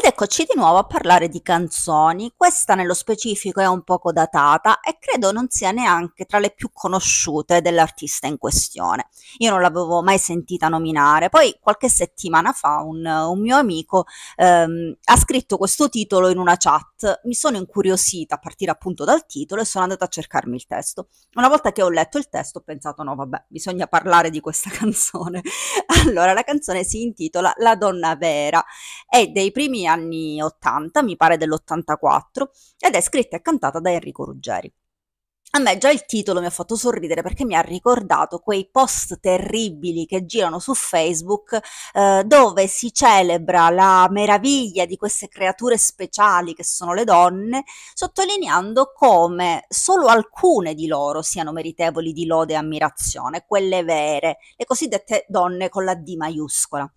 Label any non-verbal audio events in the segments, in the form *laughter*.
Ed eccoci di nuovo a parlare di canzoni, questa nello specifico è un poco datata e credo non sia neanche tra le più conosciute dell'artista in questione. Io non l'avevo mai sentita nominare, poi qualche settimana fa un, un mio amico ehm, ha scritto questo titolo in una chat, mi sono incuriosita a partire appunto dal titolo e sono andata a cercarmi il testo. Una volta che ho letto il testo ho pensato no vabbè, bisogna parlare di questa *laughs* canzone. allora la canzone si intitola La donna vera, è dei primi anni 80, mi pare dell'84, ed è scritta e cantata da Enrico Ruggeri. A me già il titolo mi ha fatto sorridere perché mi ha ricordato quei post terribili che girano su Facebook eh, dove si celebra la meraviglia di queste creature speciali che sono le donne, sottolineando come solo alcune di loro siano meritevoli di lode e ammirazione, quelle vere, le cosiddette donne con la D maiuscola.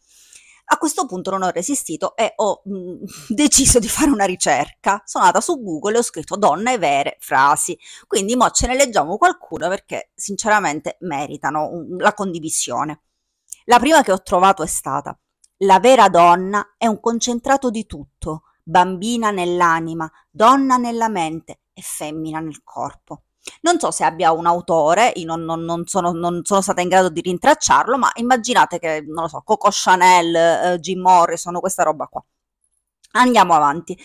A questo punto non ho resistito e ho mh, mm, *laughs* deciso di fare una ricerca. Sono andata su Google e ho scritto donne vere frasi. Quindi mo ce ne leggiamo qualcuna perché sinceramente meritano un, la condivisione. La prima che ho trovato è stata la vera donna è un concentrato di tutto, bambina nell'anima, donna nella mente e femmina nel corpo. Non so se abbia un autore, non, non, non, sono, non, sono, stata in grado di rintracciarlo, ma immaginate che, non lo so, Coco Chanel, eh, Jim Morrison, questa roba qua. Andiamo avanti.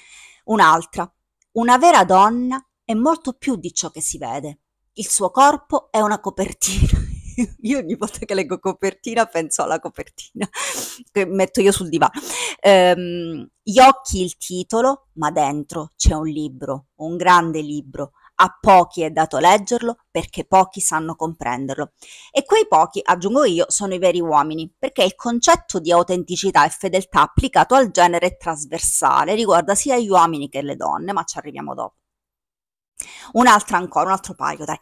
Un'altra. Una vera donna è molto più di ciò che si vede. Il suo corpo è una copertina. *laughs* io ogni volta che leggo copertina penso alla copertina che metto io sul divano. Ehm, gli occhi il titolo, ma dentro c'è un libro, un grande libro a pochi è dato leggerlo perché pochi sanno comprenderlo. E quei pochi, aggiungo io, sono i veri uomini, perché il concetto di autenticità e fedeltà applicato al genere è trasversale, riguarda sia gli uomini che le donne, ma ci arriviamo dopo. Un'altra ancora, un altro paio, dai.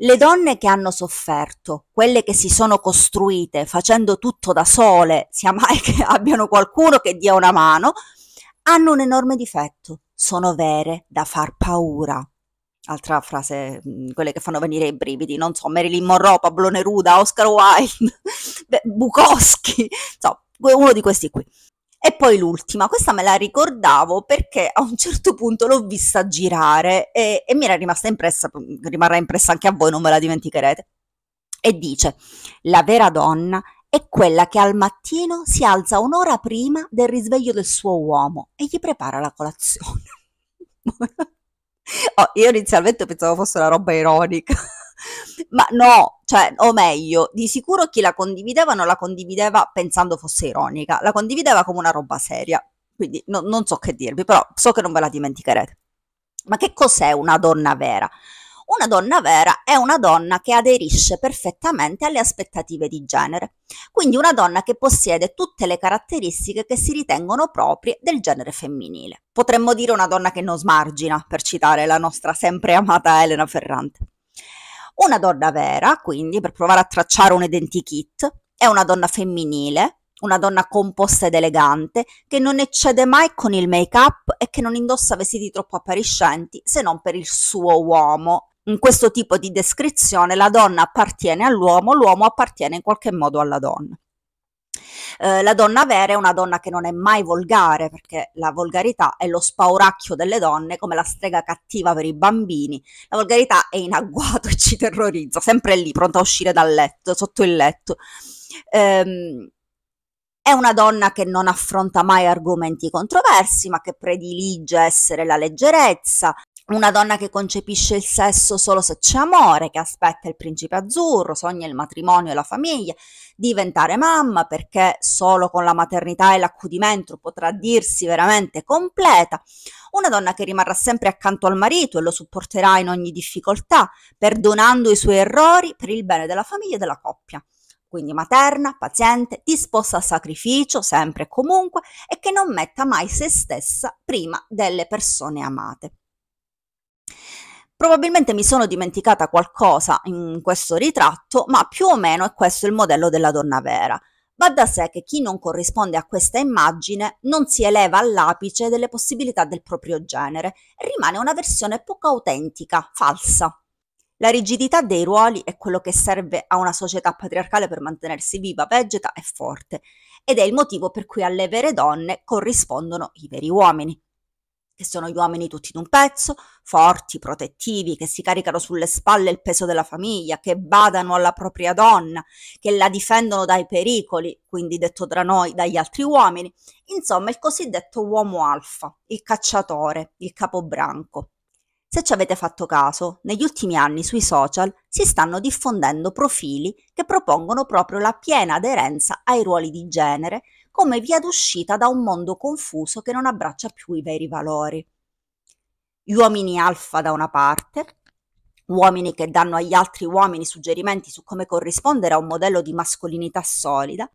Le donne che hanno sofferto, quelle che si sono costruite facendo tutto da sole, sia mai che *laughs* abbiano qualcuno che dia una mano, hanno un enorme difetto, sono vere da far paura altra frase, mhmm, quelle che fanno venire i brividi, non so, Marilyn Monroe, Pablo Neruda, Oscar Wilde, *laughs* Bukowski, so, uno di questi qui. E poi l'ultima, questa me la ricordavo perché a un certo punto l'ho vista girare e, e mi era rimasta impressa, mhmm, rimarrà impressa anche a voi, non me la dimenticherete. E dice, la vera donna è quella che al mattino si alza un'ora prima del risveglio del suo uomo e gli prepara la colazione. *laughs* Oh, io inizialmente pensavo fosse una roba ironica, *laughs* ma no, cioè, o meglio, di sicuro chi la condivideva non la condivideva pensando fosse ironica, la condivideva come una roba seria. Quindi no, non so che dirvi, però so che non ve la dimenticherete. Ma che cos'è una donna vera? Una donna vera è una donna che aderisce perfettamente alle aspettative di genere, quindi una donna che possiede tutte le caratteristiche che si ritengono proprie del genere femminile. Potremmo dire una donna che non smargina, per citare la nostra sempre amata Elena Ferrante. Una donna vera, quindi, per provare a tracciare un identikit, è una donna femminile, una donna composta ed elegante, che non eccede mai con il make-up e che non indossa vestiti troppo appariscenti se non per il suo uomo, in questo tipo di descrizione la donna appartiene all'uomo, l'uomo appartiene in qualche modo alla donna. Eh, la donna vera è una donna che non è mai volgare, perché la volgarità è lo spauracchio delle donne, come la strega cattiva per i bambini. La volgarità è in agguato e ci terrorizza, sempre lì, pronta a uscire dal letto, sotto il letto. Eh, è una donna che non affronta mai argomenti controversi, ma che predilige essere la leggerezza, una donna che concepisce il sesso solo se c'è amore, che aspetta il principe azzurro, sogna il matrimonio e la famiglia, diventare mamma perché solo con la maternità e l'accudimento potrà dirsi veramente completa, una donna che rimarrà sempre accanto al marito e lo supporterà in ogni difficoltà, perdonando i suoi errori per il bene della famiglia e della coppia quindi materna, paziente, disposta a sacrificio sempre e comunque e che non metta mai se stessa prima delle persone amate. Probabilmente mi sono dimenticata qualcosa in questo ritratto, ma più o meno è questo il modello della donna vera. Va da sé che chi non corrisponde a questa immagine non si eleva all'apice delle possibilità del proprio genere e rimane una versione poco autentica, falsa. La rigidità dei ruoli è quello che serve a una società patriarcale per mantenersi viva, vegeta e forte, ed è il motivo per cui alle vere donne corrispondono i veri uomini che sono gli uomini tutti un pezzo, forti, protettivi, che si caricano sulle spalle il peso della famiglia, che badano alla propria donna, che la difendono dai pericoli, quindi detto tra noi, dagli altri uomini, insomma il cosiddetto uomo alfa, il cacciatore, il capobranco. Se ci avete fatto caso, negli ultimi anni sui social si stanno diffondendo profili che propongono proprio la piena aderenza ai ruoli di genere, come via d'uscita da un mondo confuso che non abbraccia più i veri valori. Gli uomini alfa da una parte, uomini che danno agli altri uomini suggerimenti su come corrispondere a un modello di mascolinità solida,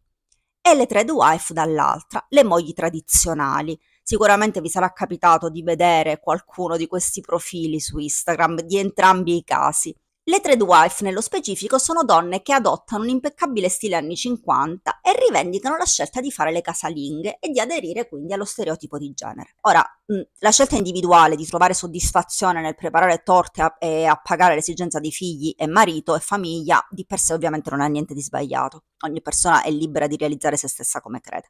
e le trade wife dall'altra, le mogli tradizionali. Sicuramente vi sarà capitato di vedere qualcuno di questi profili su Instagram di entrambi i casi. Le tradwife nello specifico sono donne che adottano un impeccabile stile anni 50 e rivendicano la scelta di fare le casalinghe e di aderire quindi allo stereotipo di genere. Ora, la scelta individuale di trovare soddisfazione nel preparare torte e appagare l'esigenza di figli e marito e famiglia di per sé ovviamente non ha niente di sbagliato. Ogni persona è libera di realizzare se stessa come crede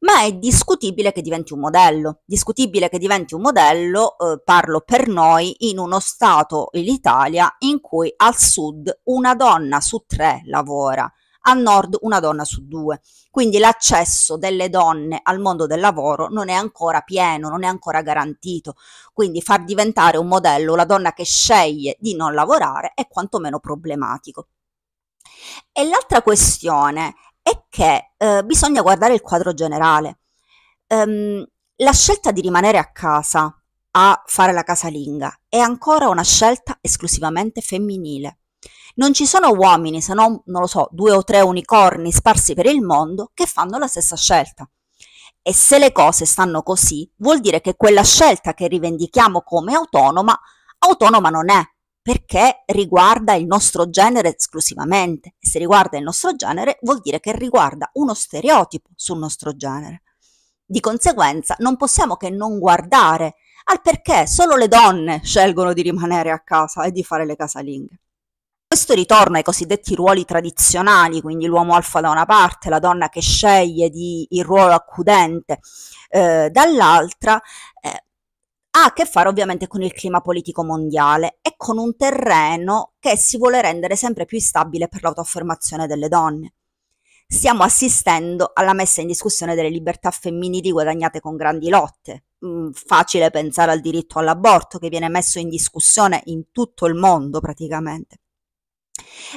ma è discutibile che diventi un modello, discutibile che diventi un modello, eh, parlo per noi, in uno Stato, l'Italia, in cui al sud una donna su tre lavora, al nord una donna su due. Quindi l'accesso delle donne al mondo del lavoro non è ancora pieno, non è ancora garantito. Quindi far diventare un modello la donna che sceglie di non lavorare è quantomeno problematico. E l'altra questione è che eh, bisogna guardare il quadro generale. Um, la scelta di rimanere a casa a fare la casalinga è ancora una scelta esclusivamente femminile. Non ci sono uomini, se non, non lo so, due o tre unicorni sparsi per il mondo che fanno la stessa scelta. E se le cose stanno così, vuol dire che quella scelta che rivendichiamo come autonoma, autonoma non è, perché riguarda il nostro genere esclusivamente. E se riguarda il nostro genere vuol dire che riguarda uno stereotipo sul nostro genere. Di conseguenza non possiamo che non guardare al perché solo le donne scelgono di rimanere a casa e di fare le casalinghe. Questo ritorno ai cosiddetti ruoli tradizionali, quindi l'uomo alfa da una parte, la donna che sceglie di, il ruolo accudente eh, dall'altra, ha a che fare ovviamente con il clima politico mondiale e con un terreno che si vuole rendere sempre più instabile per l'autoaffermazione delle donne. Stiamo assistendo alla messa in discussione delle libertà femminili guadagnate con grandi lotte. Mm, facile pensare al diritto all'aborto che viene messo in discussione in tutto il mondo praticamente.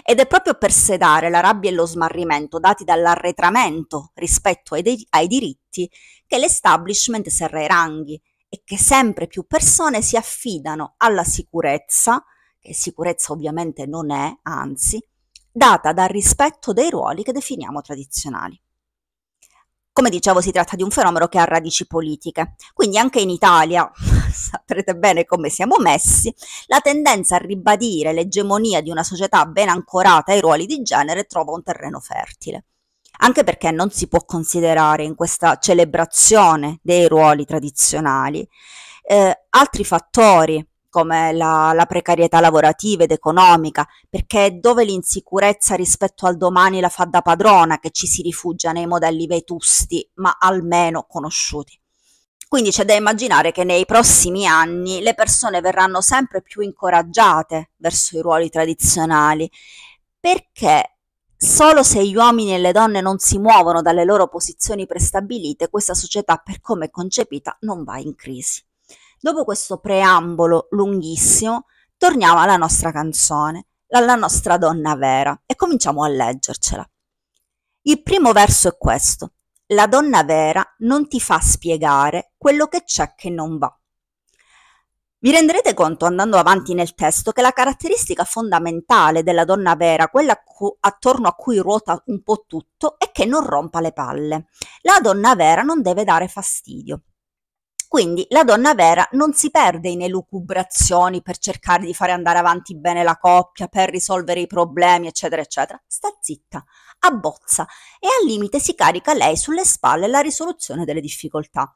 Ed è proprio per sedare la rabbia e lo smarrimento dati dall'arretramento rispetto ai, de- ai diritti che l'establishment serra i ranghi e che sempre più persone si affidano alla sicurezza, che sicurezza ovviamente non è, anzi, data dal rispetto dei ruoli che definiamo tradizionali. Come dicevo, si tratta di un fenomeno che ha radici politiche, quindi anche in Italia, *laughs* saprete bene come siamo messi, la tendenza a ribadire l'egemonia di una società ben ancorata ai ruoli di genere trova un terreno fertile anche perché non si può considerare in questa celebrazione dei ruoli tradizionali eh, altri fattori come la, la, precarietà lavorativa ed economica, perché è dove l'insicurezza rispetto al domani la fa da padrona che ci si rifugia nei modelli vetusti, ma almeno conosciuti. Quindi c'è da immaginare che nei prossimi anni le persone verranno sempre più incoraggiate verso i ruoli tradizionali, perché Solo se gli uomini e le donne non si muovono dalle loro posizioni prestabilite, questa società, per come è concepita, non va in crisi. Dopo questo preambolo lunghissimo, torniamo alla nostra canzone, alla nostra donna vera, e cominciamo a leggercela. Il primo verso è questo. La donna vera non ti fa spiegare quello che c'è che non va. Vi renderete conto andando avanti nel testo che la caratteristica fondamentale della donna vera, quella cu- attorno a cui ruota un po' tutto, è che non rompa le palle. La donna vera non deve dare fastidio. Quindi la donna vera non si perde in elucubrazioni per cercare di fare andare avanti bene la coppia, per risolvere i problemi, eccetera, eccetera. Sta zitta, abbozza e al limite si carica lei sulle spalle la risoluzione delle difficoltà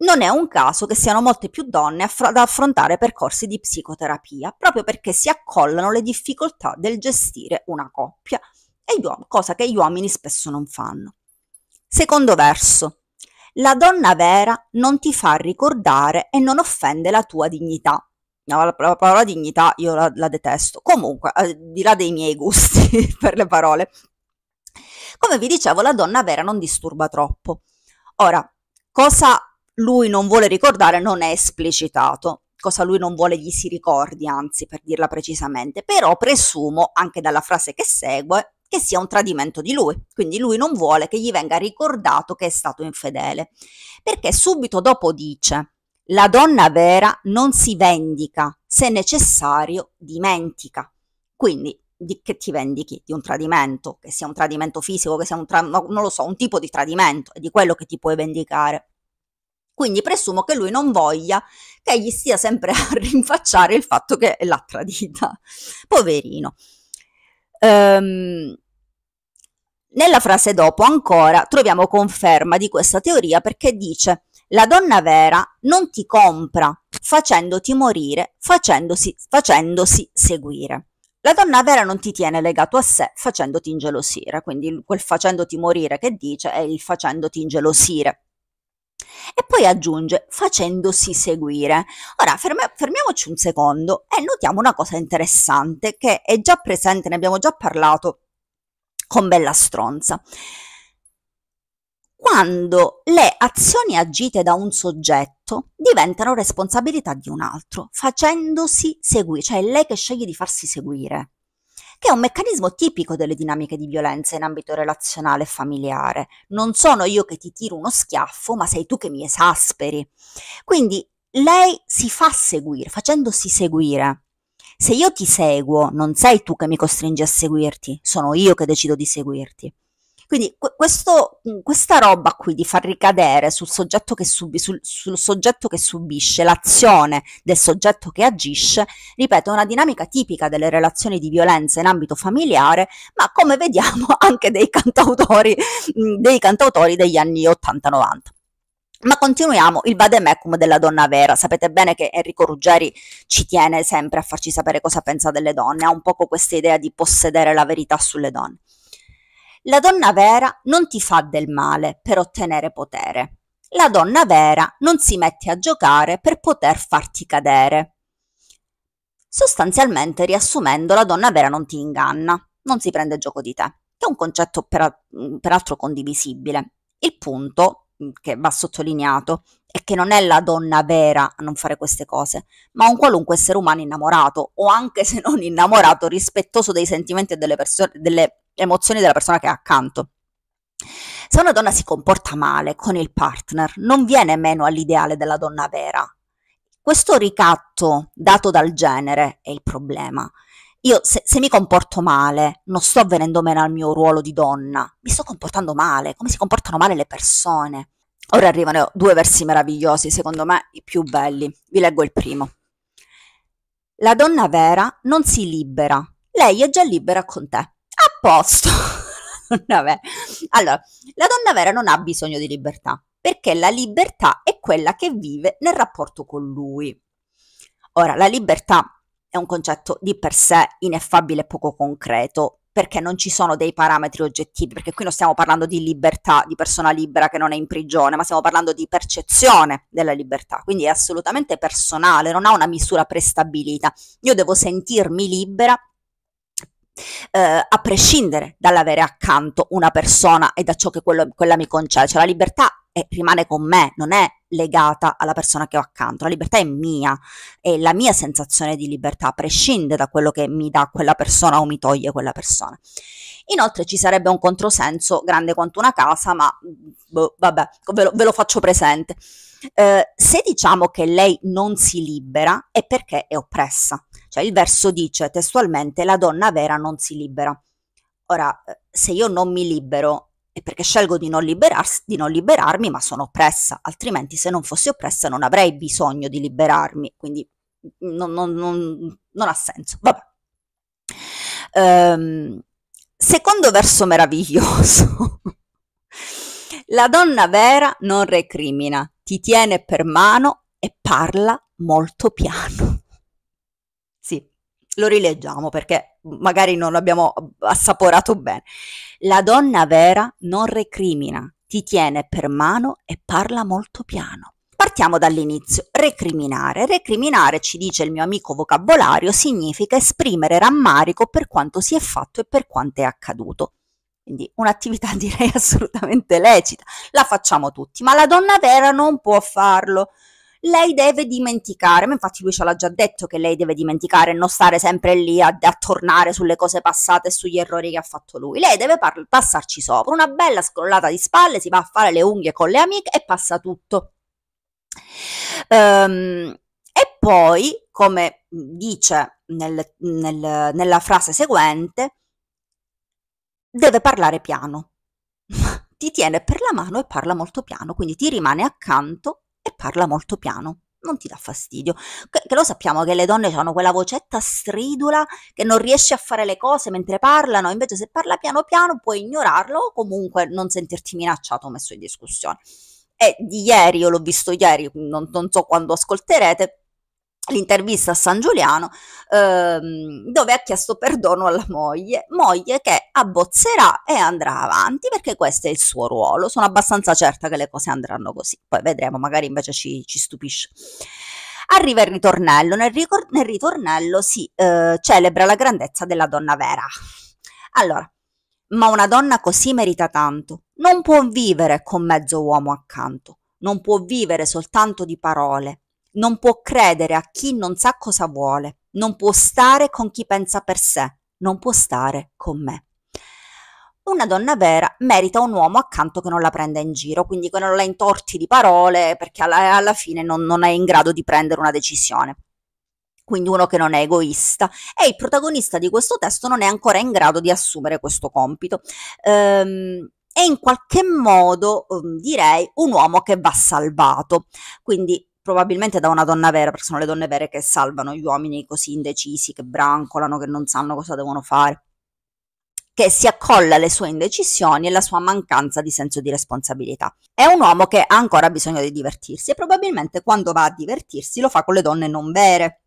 non è un caso che siano molte più donne aff- ad affrontare percorsi di psicoterapia, proprio perché si accollano le difficoltà del gestire una coppia, uom- cosa che gli uomini spesso non fanno. Secondo verso. La donna vera non ti fa ricordare e non offende la tua dignità. No, la, la, parola dignità io la, la detesto. Comunque, eh, di là dei miei gusti *laughs* per le parole. Come vi dicevo, la donna vera non disturba troppo. Ora, cosa lui non vuole ricordare non è esplicitato. Cosa lui non vuole gli si ricordi, anzi, per dirla precisamente, però presumo anche dalla frase che segue che sia un tradimento di lui, quindi lui non vuole che gli venga ricordato che è stato infedele, perché subito dopo dice la donna vera non si vendica, se necessario dimentica. Quindi di che ti vendichi? Di un tradimento, che sia un tradimento fisico, che sia un, tra- non lo so, un tipo di tradimento, è di quello che ti puoi vendicare. Quindi presumo che lui non voglia che gli stia sempre *laughs* a rinfacciare il fatto che l'ha tradita. Poverino. Ehm, nella frase dopo ancora troviamo conferma di questa teoria perché dice la donna vera non ti compra facendoti morire, facendosi, facendosi seguire. La donna vera non ti tiene legato a sé facendoti ingelosire, quindi quel facendoti morire che dice è il facendoti ingelosire, e poi aggiunge facendosi seguire. Ora ferma- fermiamoci un secondo e notiamo una cosa interessante che è già presente, ne abbiamo già parlato con Bella Stronza. Quando le azioni agite da un soggetto diventano responsabilità di un altro, facendosi seguire, cioè è lei che sceglie di farsi seguire che è un meccanismo tipico delle dinamiche di violenza in ambito relazionale e familiare. Non sono io che ti tiro uno schiaffo, ma sei tu che mi esasperi. Quindi lei si fa seguire, facendosi seguire. Se io ti seguo, non sei tu che mi costringi a seguirti, sono io che decido di seguirti. Quindi questo, questa roba qui di far ricadere sul soggetto, che subi, sul, sul soggetto che subisce l'azione del soggetto che agisce, ripeto, è una dinamica tipica delle relazioni di violenza in ambito familiare, ma come vediamo *laughs* anche dei cantautori, dei cantautori degli anni 80-90. Ma continuiamo il vademecum della donna vera. Sapete bene che Enrico Ruggeri ci tiene sempre a farci sapere cosa pensa delle donne, ha un poco questa idea di possedere la verità sulle donne. La donna vera non ti fa del male per ottenere potere. La donna vera non si mette a giocare per poter farti cadere. Sostanzialmente, riassumendo, la donna vera non ti inganna, non si prende gioco di te, che è un concetto per, peraltro condivisibile. Il punto che va sottolineato è che non è la donna vera a non fare queste cose, ma un qualunque essere umano innamorato o anche se non innamorato, rispettoso dei sentimenti e delle, perso- delle emozioni della persona che è accanto. Se una donna si comporta male con il partner, non viene meno all'ideale della donna vera. Questo ricatto dato dal genere è il problema. Io se, se, mi comporto male, non sto venendo meno al mio ruolo di donna, mi sto comportando male, come si comportano male le persone. Ora arrivano due versi meravigliosi, secondo me i più belli. Vi leggo il primo. La donna vera non si libera, lei è già libera con te a posto. *laughs* allora, la donna vera non ha bisogno di libertà, perché la libertà è quella che vive nel rapporto con lui. Ora, la libertà è un concetto di per sé ineffabile e poco concreto, perché non ci sono dei parametri oggettivi, perché qui non stiamo parlando di libertà, di persona libera che non è in prigione, ma stiamo parlando di percezione della libertà, quindi è assolutamente personale, non ha una misura prestabilita. Io devo sentirmi libera eh, a prescindere dall'avere accanto una persona e da ciò che quello, quella mi concede. Cioè la libertà è, rimane con me, non è legata alla persona che ho accanto. La libertà è mia, è la mia sensazione di libertà, prescinde da quello che mi dà quella persona o mi toglie quella persona. Inoltre ci sarebbe un controsenso grande quanto una casa, ma boh, vabbè, ve lo, ve lo, faccio presente. Eh, se diciamo che lei non si libera è perché è oppressa cioè il verso dice testualmente la donna vera non si libera. Ora, eh, se io non mi libero è perché scelgo di non, di non liberarmi, ma sono oppressa, altrimenti se non fossi oppressa non avrei bisogno di liberarmi, quindi mm, non, non, non ha senso. Vabbè. Um, secondo verso meraviglioso. *laughs* La donna vera non recrimina, ti tiene per mano e parla molto piano lo rileggiamo perché magari non l'abbiamo assaporato bene. La donna vera non recrimina, ti tiene per mano e parla molto piano. Partiamo dall'inizio. Recriminare. Recriminare, ci dice il mio amico vocabolario, significa esprimere rammarico per quanto si è fatto e per quanto è accaduto. Quindi un'attività direi *laughs* assolutamente lecita. La facciamo tutti, ma la donna vera non può farlo lei deve dimenticare, ma infatti lui ce l'ha già detto che lei deve dimenticare, e non stare sempre lì a, a tornare sulle cose passate e sugli errori che ha fatto lui, lei deve par- passarci sopra, una bella scrollata di spalle, si va a fare le unghie con le amiche e passa tutto. Um, e poi, come dice nel, nel, nella frase seguente, deve parlare piano. *laughs* ti tiene per la mano e parla molto piano, quindi ti rimane accanto e parla molto piano. Non ti dà fastidio. Che, che lo sappiamo che le donne hanno quella vocetta stridula che non riesce a fare le cose mentre parlano, invece se parla piano piano puoi ignorarlo o comunque non sentirti minacciato o messo in discussione. E di ieri, io l'ho visto ieri, non, non so quando ascolterete, l'intervista a San Giuliano ehm, dove ha chiesto perdono alla moglie, moglie che abbozzerà e andrà avanti perché questo è il suo ruolo, sono abbastanza certa che le cose andranno così, poi vedremo, magari invece ci, ci stupisce. Arriva il ritornello, nel, ricor- nel ritornello si eh, celebra la grandezza della donna vera. Allora, ma una donna così merita tanto, non può vivere con mezzo uomo accanto, non può vivere soltanto di parole, non può credere a chi non sa cosa vuole, non può stare con chi pensa per sé, non può stare con me. Una donna vera merita un uomo accanto che non la prenda in giro, quindi che non la intorti di parole perché alla, alla fine non, non è in grado di prendere una decisione quindi uno che non è egoista. E il protagonista di questo testo non è ancora in grado di assumere questo compito. Ehm, è in qualche modo, direi, un uomo che va salvato. Quindi probabilmente da una donna vera, perché sono le donne vere che salvano gli uomini così indecisi, che brancolano, che non sanno cosa devono fare, che si accolla alle sue indecisioni e alla sua mancanza di senso di responsabilità. È un uomo che ha ancora bisogno di divertirsi e probabilmente quando va a divertirsi lo fa con le donne non vere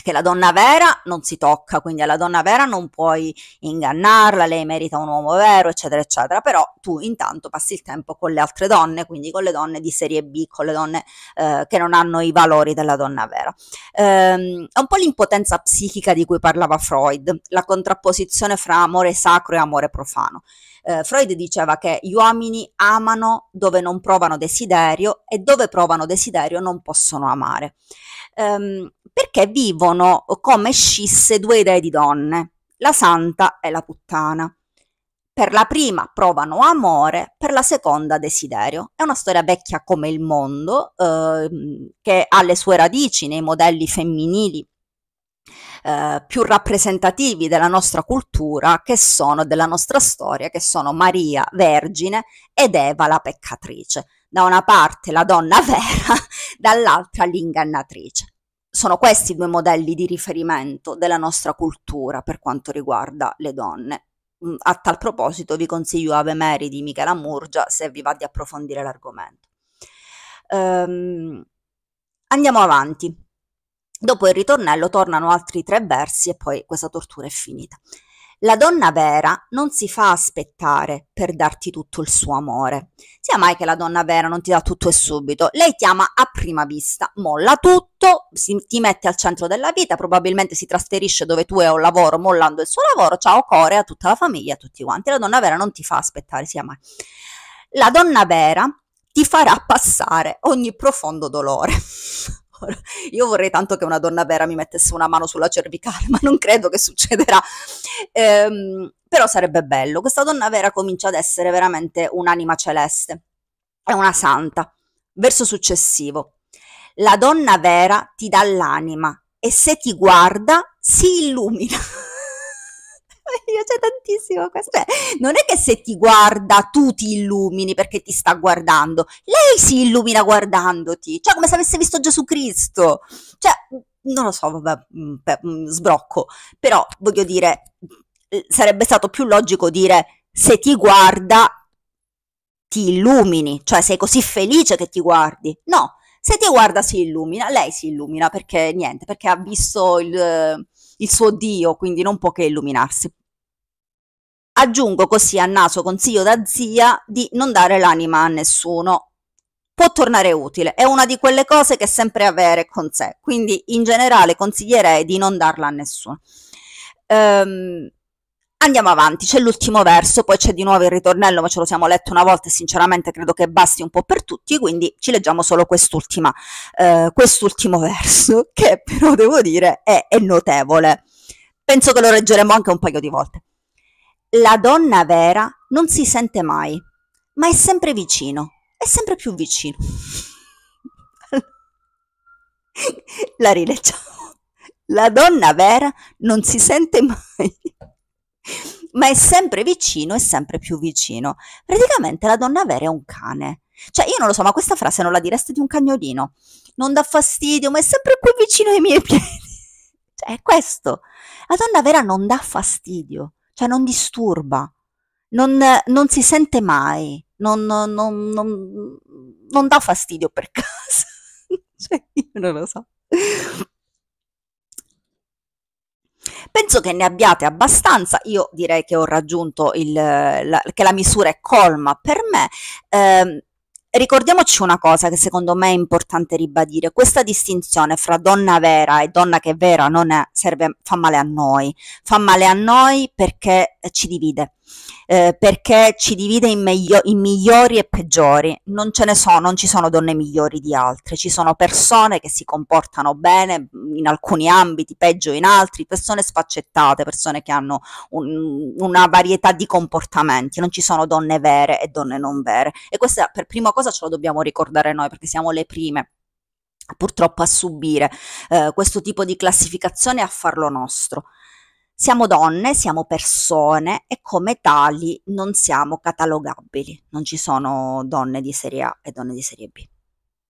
che la donna vera non si tocca, quindi alla donna vera non puoi ingannarla, lei merita un uomo vero, eccetera, eccetera, però tu intanto passi il tempo con le altre donne, quindi con le donne di serie B, con le donne eh, che non hanno i valori della donna vera. Ehm, è un po' l'impotenza psichica di cui parlava Freud, la contrapposizione fra amore sacro e amore profano. Eh, Freud diceva che gli uomini amano dove non provano desiderio e dove provano desiderio non possono amare. Ehm, perché vivono come scisse due idee di donne, la santa e la puttana. Per la prima provano amore, per la seconda desiderio. È una storia vecchia come il mondo, eh, che ha le sue radici nei modelli femminili eh, più rappresentativi della nostra cultura, che sono della nostra storia, che sono Maria, vergine, ed Eva, la peccatrice. Da una parte la donna *laughs* vera, dall'altra l'ingannatrice sono questi due modelli di riferimento della nostra cultura per quanto riguarda le donne. Mm, a tal proposito vi consiglio Ave Mary di Michela Murgia se vi va di approfondire l'argomento. Um, andiamo avanti. Dopo il ritornello tornano altri tre versi e poi questa tortura è finita. La donna vera non si fa aspettare per darti tutto il suo amore. Sia mai che la donna vera non ti dà tutto e subito, lei ti ama a prima vista, molla tutto, si, ti mette al centro della vita, probabilmente si trasferisce dove tu hai un lavoro, mollando il suo lavoro, ciao core a tutta la famiglia, a tutti quanti. La donna vera non ti fa aspettare, sia mai. La donna vera ti farà passare ogni profondo dolore. *laughs* Io vorrei tanto che una donna vera mi mettesse una mano sulla cervicale, *laughs* ma non credo che succederà. Ehm, però sarebbe bello. Questa donna vera comincia ad essere veramente un'anima celeste, è una santa. Verso successivo. La donna vera ti dà l'anima e se ti guarda si illumina. *laughs* *laughs* io c'è cioè, tantissimo questo. non è che se ti guarda tu ti illumini perché ti sta guardando, lei si illumina guardandoti, cioè come se avesse visto Gesù Cristo. Cioè, non lo so, vabbè, sbrocco, però voglio dire, sarebbe stato più logico dire se ti guarda ti illumini, cioè sei così felice che ti guardi. No, se ti guarda si illumina, lei si illumina perché niente, perché ha visto il, il suo Dio, quindi non può che illuminarsi. Aggiungo così a naso consiglio da zia di non dare l'anima a nessuno. Può tornare utile, è una di quelle cose che sempre avere con sé, quindi in generale consiglierei di non darla a nessuno. Ehm, andiamo avanti, c'è l'ultimo verso, poi c'è di nuovo il ritornello, ma ce lo siamo letto una volta e sinceramente credo che basti un po' per tutti, quindi ci leggiamo solo quest'ultima, eh, quest'ultimo *laughs* verso, che però devo dire è, è notevole. Penso che lo leggeremo anche un paio di volte. La donna vera non si sente mai, ma è sempre vicino, è sempre più vicino. *laughs* La rileggiamo. La donna vera non si sente mai, ma è sempre vicino è sempre più vicino. Praticamente la donna vera è un cane. Cioè, io non lo so, ma questa frase non la direste di un cagnolino. Non dà fastidio, ma è sempre qui vicino ai miei piedi. *laughs* Cioè, è questo. La donna vera non dà fastidio cioè non disturba, non, non si sente mai, non, non, non, dà fastidio per *laughs* casa. cioè, io non lo so. Penso che ne abbiate abbastanza, io direi che ho raggiunto il, la, che la misura è colma per me. Eh, ricordiamoci una cosa che secondo me è importante ribadire, questa distinzione fra donna vera e donna che vera non è, serve, fa male a noi, fa male a noi perché ci divide, eh, perché ci divide in, meglio, in, migliori e peggiori. Non ce ne sono, non ci sono donne migliori di altre, ci sono persone che si comportano bene in alcuni ambiti, peggio in altri, persone sfaccettate, persone che hanno un, una varietà di comportamenti, non ci sono donne vere e donne non vere. E questa per prima cosa ce lo dobbiamo ricordare noi perché siamo le prime purtroppo a subire eh, questo tipo di classificazione e a farlo nostro. Siamo donne, siamo persone e come tali non siamo catalogabili. Non ci sono donne di serie A e donne di serie B.